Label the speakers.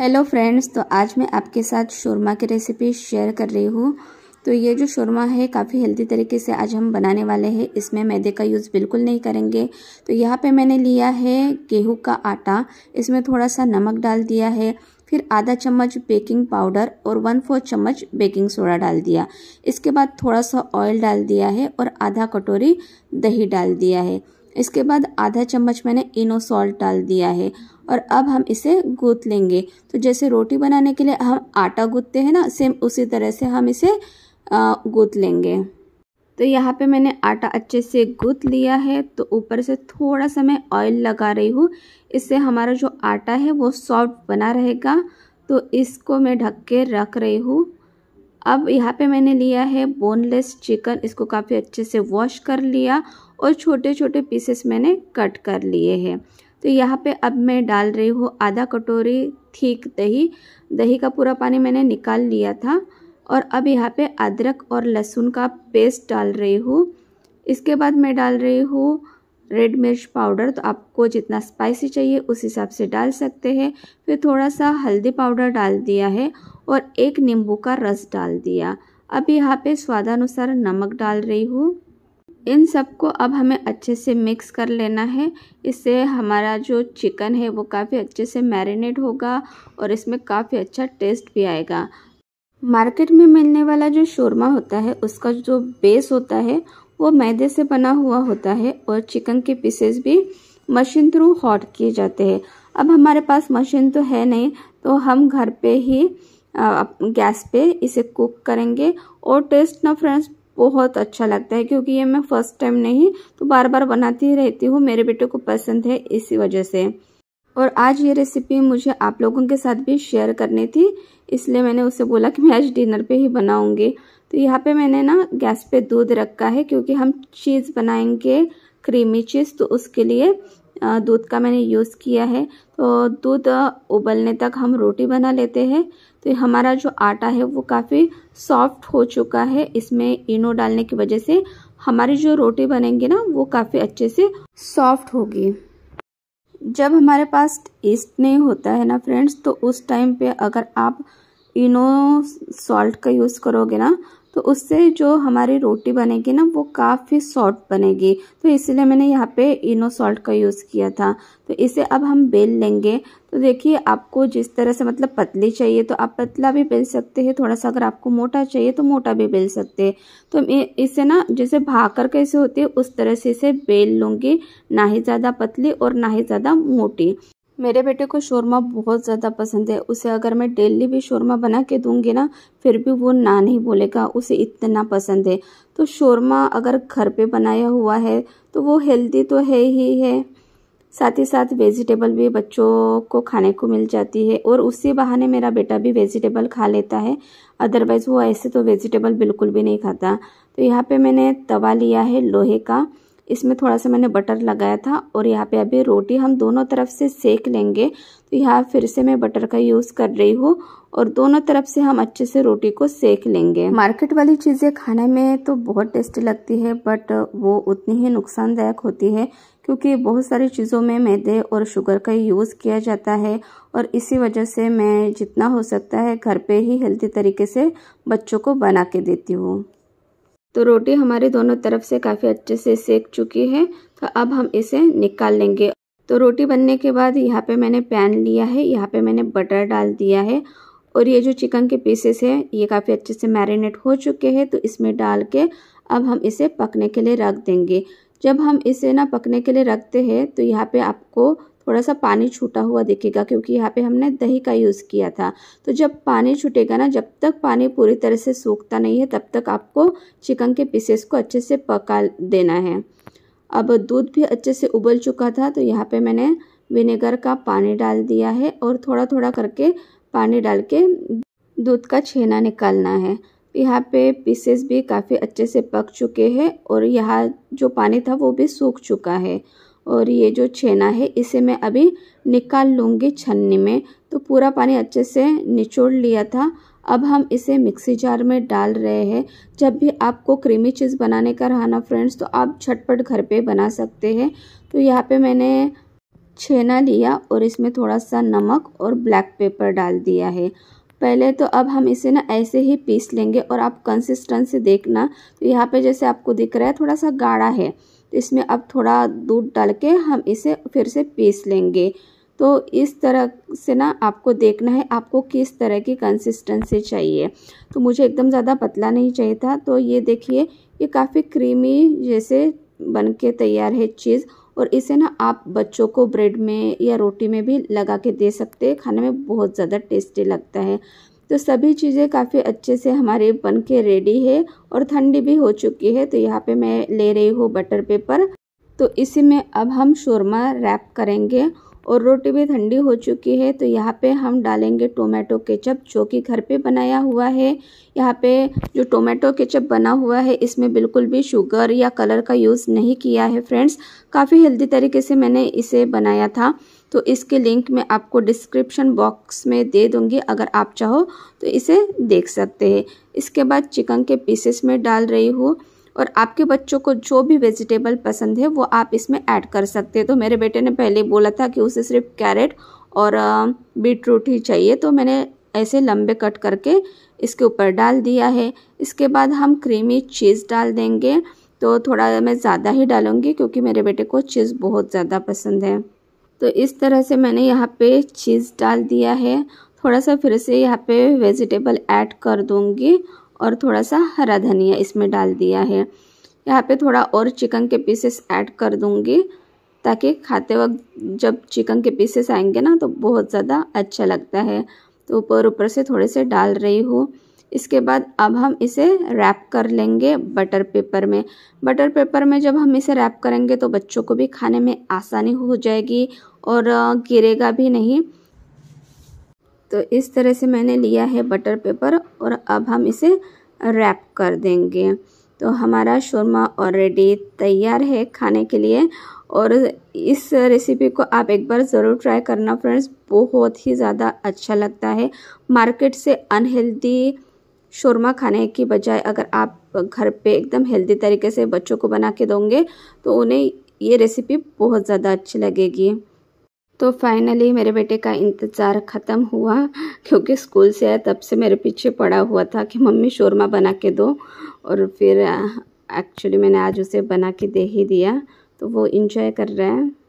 Speaker 1: hello friends तो आज मैं आपके साथ शोरमा की रेसिपी शेयर कर रही हूँ तो ये जो शोरमा है काफ़ी हेल्दी तरीके से आज हम बनाने वाले हैं इसमें मैदे का यूज़ बिल्कुल नहीं करेंगे तो यहाँ पे मैंने लिया है गेहूं का आटा इसमें थोड़ा सा नमक डाल दिया है फिर आधा चम्मच बेकिंग पाउडर और वन फोर चम्मच बेकिंग सोडा डाल दिया इसके बाद थोड़ा सा ऑयल डाल दिया है और आधा कटोरी दही डाल दिया है इसके बाद आधा चम्मच मैंने इनो सॉल्ट डाल दिया है और अब हम इसे गूँथ लेंगे तो जैसे रोटी बनाने के लिए हम आटा गूँथते हैं ना सेम उसी तरह से हम इसे गूँथ लेंगे तो यहाँ पे मैंने आटा अच्छे से गूँथ लिया है तो ऊपर से थोड़ा सा मैं ऑयल लगा रही हूँ इससे हमारा जो आटा है वो सॉफ्ट बना रहेगा तो इसको मैं ढक के रख रही हूँ अब यहाँ पे मैंने लिया है बोनलेस चिकन इसको काफ़ी अच्छे से वॉश कर लिया और छोटे छोटे पीसेस मैंने कट कर लिए हैं तो यहाँ पे अब मैं डाल रही हूँ आधा कटोरी ठीक दही दही का पूरा पानी मैंने निकाल लिया था और अब यहाँ पे अदरक और लहसुन का पेस्ट डाल रही हूँ इसके बाद मैं डाल रही हूँ रेड मिर्च पाउडर तो आपको जितना स्पाइसी चाहिए उस हिसाब से डाल सकते हैं फिर थोड़ा सा हल्दी पाउडर डाल दिया है और एक नींबू का रस डाल दिया अब यहाँ पे स्वादानुसार नमक डाल रही हूँ इन सबको अब हमें अच्छे से मिक्स कर लेना है इससे हमारा जो चिकन है वो काफ़ी अच्छे से मैरिनेट होगा और इसमें काफ़ी अच्छा टेस्ट भी आएगा मार्केट में मिलने वाला जो शोरमा होता है उसका जो बेस होता है वो मैदे से बना हुआ होता है और चिकन के पीसेस भी मशीन थ्रू हॉट किए जाते हैं अब हमारे पास मशीन तो है नहीं तो हम घर पे ही गैस पे इसे कुक करेंगे और टेस्ट ना फ्रेंड्स बहुत अच्छा लगता है क्योंकि ये मैं फर्स्ट टाइम नहीं तो बार बार बनाती रहती हूँ मेरे बेटे को पसंद है इसी वजह से और आज ये रेसिपी मुझे आप लोगों के साथ भी शेयर करनी थी इसलिए मैंने उसे बोला कि मैं आज डिनर पे ही बनाऊंगी तो यहाँ पे मैंने ना गैस पे दूध रखा है क्योंकि हम चीज़ बनाएंगे क्रीमी चीज़ तो उसके लिए दूध का मैंने यूज़ किया है तो दूध उबलने तक हम रोटी बना लेते हैं तो हमारा जो आटा है वो काफ़ी सॉफ्ट हो चुका है इसमें इनो डालने की वजह से हमारी जो रोटी बनेंगे ना वो काफ़ी अच्छे से सॉफ्ट होगी जब हमारे पास ईस्ट नहीं होता है ना फ्रेंड्स तो उस टाइम पे अगर आप इनो सॉल्ट का यूज़ करोगे ना तो उससे जो हमारी रोटी बनेगी ना वो काफ़ी सॉफ्ट बनेगी तो इसलिए मैंने यहाँ पे इनो सॉल्ट का यूज़ किया था तो इसे अब हम बेल लेंगे तो देखिए आपको जिस तरह से मतलब पतली चाहिए तो आप पतला भी बेल सकते हैं थोड़ा सा अगर आपको मोटा चाहिए तो मोटा भी बेल सकते हैं तो इसे ना जैसे भाकर कैसे होती है उस तरह से इसे बेल लूँगी ना ही ज़्यादा पतली और ना ही ज़्यादा मोटी मेरे बेटे को शोरमा बहुत ज़्यादा पसंद है उसे अगर मैं डेली भी शोरमा बना के दूंगी ना फिर भी वो ना नहीं बोलेगा उसे इतना पसंद है तो शोरमा अगर घर पे बनाया हुआ है तो वो हेल्दी तो है ही है साथ ही साथ वेजिटेबल भी बच्चों को खाने को मिल जाती है और उसी बहाने मेरा बेटा भी वेजिटेबल खा लेता है अदरवाइज़ वो ऐसे तो वेजिटेबल बिल्कुल भी नहीं खाता तो यहाँ पर मैंने तवा लिया है लोहे का इसमें थोड़ा सा मैंने बटर लगाया था और यहाँ पे अभी रोटी हम दोनों तरफ से सेक लेंगे तो यहाँ फिर से मैं बटर का यूज़ कर रही हूँ और दोनों तरफ से हम अच्छे से रोटी को सेक लेंगे मार्केट वाली चीज़ें खाने में तो बहुत टेस्टी लगती है बट वो उतनी ही नुकसानदायक होती है क्योंकि बहुत सारी चीज़ों में मैदे और शुगर का यूज़ किया जाता है और इसी वजह से मैं जितना हो सकता है घर पे ही हेल्थी तरीके से बच्चों को बना के देती हूँ तो रोटी हमारे दोनों तरफ से काफ़ी अच्छे से सेक चुकी है तो अब हम इसे निकाल लेंगे तो रोटी बनने के बाद यहाँ पे मैंने पैन लिया है यहाँ पे मैंने बटर डाल दिया है और ये जो चिकन के पीसेस हैं ये काफ़ी अच्छे से मैरिनेट हो चुके हैं तो इसमें डाल के अब हम इसे पकने के लिए रख देंगे जब हम इसे ना पकने के लिए रखते हैं तो यहाँ पे आपको थोड़ा सा पानी छूटा हुआ दिखेगा क्योंकि यहाँ पे हमने दही का यूज़ किया था तो जब पानी छूटेगा ना जब तक पानी पूरी तरह से सूखता नहीं है तब तक आपको चिकन के पीसेस को अच्छे से पका देना है अब दूध भी अच्छे से उबल चुका था तो यहाँ पर मैंने विनेगर का पानी डाल दिया है और थोड़ा थोड़ा करके पानी डाल के दूध का छेना निकालना है यहाँ पे पीसेस भी काफ़ी अच्छे से पक चुके हैं और यहाँ जो पानी था वो भी सूख चुका है और ये जो छेना है इसे मैं अभी निकाल लूँगी छन्नी में तो पूरा पानी अच्छे से निचोड़ लिया था अब हम इसे मिक्सी जार में डाल रहे हैं जब भी आपको क्रीमी चीज़ बनाने का रहा ना फ्रेंड्स तो आप झटपट घर पे बना सकते हैं तो यहाँ पे मैंने छेना लिया और इसमें थोड़ा सा नमक और ब्लैक पेपर डाल दिया है पहले तो अब हम इसे ना ऐसे ही पीस लेंगे और आप कंसिस्टेंसी देखना तो यहाँ पे जैसे आपको दिख रहा है थोड़ा सा गाढ़ा है तो इसमें अब थोड़ा दूध डाल के हम इसे फिर से पीस लेंगे तो इस तरह से ना आपको देखना है आपको किस तरह की कंसिस्टेंसी चाहिए तो मुझे एकदम ज़्यादा पतला नहीं चाहिए था तो ये देखिए ये काफ़ी क्रीमी जैसे बन के तैयार है चीज़ और इसे ना आप बच्चों को ब्रेड में या रोटी में भी लगा के दे सकते हैं खाने में बहुत ज़्यादा टेस्टी लगता है तो सभी चीज़ें काफ़ी अच्छे से हमारे बन के रेडी है और ठंडी भी हो चुकी है तो यहाँ पे मैं ले रही हूँ बटर पेपर तो इसी में अब हम शोरमा रैप करेंगे और रोटी भी ठंडी हो चुकी है तो यहाँ पे हम डालेंगे टोमेटो केचप जो कि घर पे बनाया हुआ है यहाँ पे जो टोमेटो केचप बना हुआ है इसमें बिल्कुल भी शुगर या कलर का यूज़ नहीं किया है फ्रेंड्स काफ़ी हेल्दी तरीके से मैंने इसे बनाया था तो इसके लिंक मैं आपको डिस्क्रिप्शन बॉक्स में दे दूँगी अगर आप चाहो तो इसे देख सकते हैं इसके बाद चिकन के पीसेस में डाल रही हूँ और आपके बच्चों को जो भी वेजिटेबल पसंद है वो आप इसमें ऐड कर सकते हैं तो मेरे बेटे ने पहले बोला था कि उसे सिर्फ कैरेट और बीट रूट ही चाहिए तो मैंने ऐसे लंबे कट करके इसके ऊपर डाल दिया है इसके बाद हम क्रीमी चीज़ डाल देंगे तो थोड़ा मैं ज़्यादा ही डालूँगी क्योंकि मेरे बेटे को चीज़ बहुत ज़्यादा पसंद है तो इस तरह से मैंने यहाँ पे चीज़ डाल दिया है थोड़ा सा फिर से यहाँ पे वेजिटेबल ऐड कर दूँगी और थोड़ा सा हरा धनिया इसमें डाल दिया है यहाँ पे थोड़ा और चिकन के पीसेस ऐड कर दूँगी ताकि खाते वक्त जब चिकन के पीसेस आएंगे ना तो बहुत ज़्यादा अच्छा लगता है तो ऊपर ऊपर से थोड़े से डाल रही हूँ इसके बाद अब हम इसे रैप कर लेंगे बटर पेपर में बटर पेपर में जब हम इसे रैप करेंगे तो बच्चों को भी खाने में आसानी हो जाएगी और गिरेगा भी नहीं तो इस तरह से मैंने लिया है बटर पेपर और अब हम इसे रैप कर देंगे तो हमारा शोरमा ऑलरेडी तैयार है खाने के लिए और इस रेसिपी को आप एक बार ज़रूर ट्राई करना फ्रेंड्स बहुत ही ज़्यादा अच्छा लगता है मार्केट से अनहेल्दी शोरमा खाने की बजाय अगर आप घर पे एकदम हेल्दी तरीके से बच्चों को बना के दोगे तो उन्हें ये रेसिपी बहुत ज़्यादा अच्छी लगेगी तो फाइनली मेरे बेटे का इंतज़ार ख़त्म हुआ क्योंकि स्कूल से आया तब से मेरे पीछे पड़ा हुआ था कि मम्मी शोरमा बना के दो और फिर एक्चुअली मैंने आज उसे बना के दे ही दिया तो वो इंजॉय कर रहे हैं